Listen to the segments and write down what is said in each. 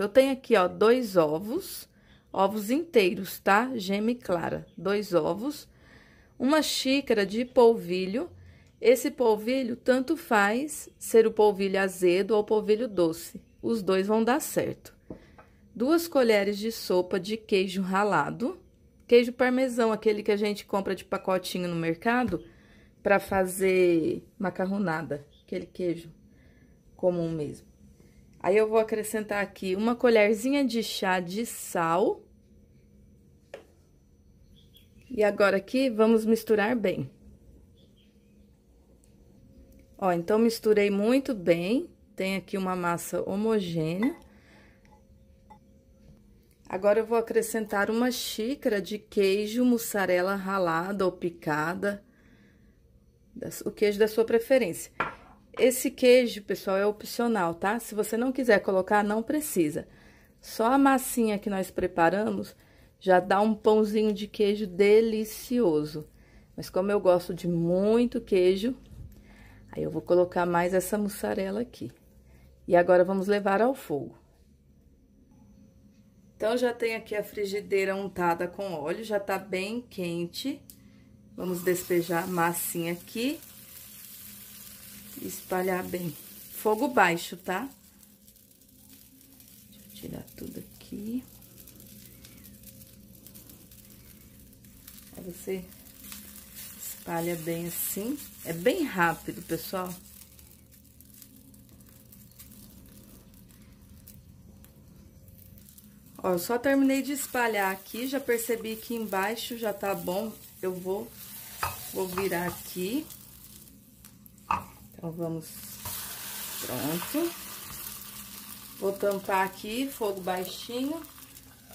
Eu tenho aqui, ó, dois ovos, ovos inteiros, tá? Gema e clara, dois ovos, uma xícara de polvilho. Esse polvilho tanto faz ser o polvilho azedo ou polvilho doce, os dois vão dar certo. Duas colheres de sopa de queijo ralado, queijo parmesão, aquele que a gente compra de pacotinho no mercado para fazer macarronada, aquele queijo comum mesmo Aí, eu vou acrescentar aqui uma colherzinha de chá de sal. E agora aqui, vamos misturar bem. Ó, então, misturei muito bem. Tem aqui uma massa homogênea. Agora, eu vou acrescentar uma xícara de queijo mussarela ralada ou picada, o queijo da sua preferência. Esse queijo, pessoal, é opcional, tá? Se você não quiser colocar, não precisa. Só a massinha que nós preparamos já dá um pãozinho de queijo delicioso. Mas como eu gosto de muito queijo, aí eu vou colocar mais essa mussarela aqui. E agora vamos levar ao fogo. Então, já tem aqui a frigideira untada com óleo, já tá bem quente. Vamos despejar a massinha aqui espalhar bem. Fogo baixo, tá? Deixa eu tirar tudo aqui. Aí você espalha bem assim. É bem rápido, pessoal. Ó, só terminei de espalhar aqui, já percebi que embaixo já tá bom. Eu vou, vou virar aqui. Então, vamos... Pronto. Vou tampar aqui, fogo baixinho.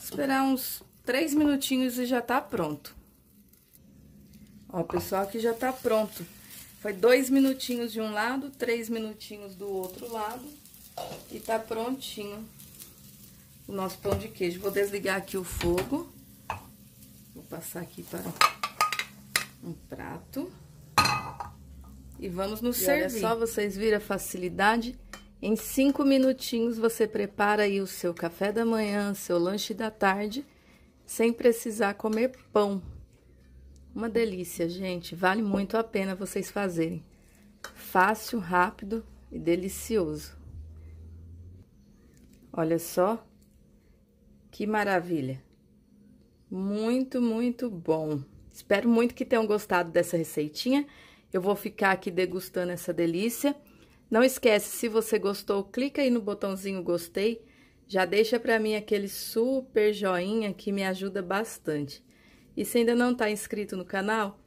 Esperar uns três minutinhos e já tá pronto. Ó, pessoal, aqui já tá pronto. Foi dois minutinhos de um lado, três minutinhos do outro lado. E tá prontinho o nosso pão de queijo. Vou desligar aqui o fogo. Vou passar aqui para um prato. E vamos nos e servir. Olha só, vocês viram a facilidade? Em cinco minutinhos você prepara aí o seu café da manhã, seu lanche da tarde, sem precisar comer pão. Uma delícia, gente. Vale muito a pena vocês fazerem. Fácil, rápido e delicioso. Olha só que maravilha. Muito, muito bom. Espero muito que tenham gostado dessa receitinha. Eu vou ficar aqui degustando essa delícia. Não esquece, se você gostou, clica aí no botãozinho gostei. Já deixa para mim aquele super joinha que me ajuda bastante. E se ainda não está inscrito no canal,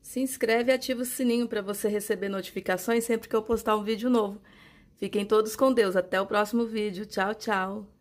se inscreve e ativa o sininho para você receber notificações sempre que eu postar um vídeo novo. Fiquem todos com Deus. Até o próximo vídeo. Tchau, tchau.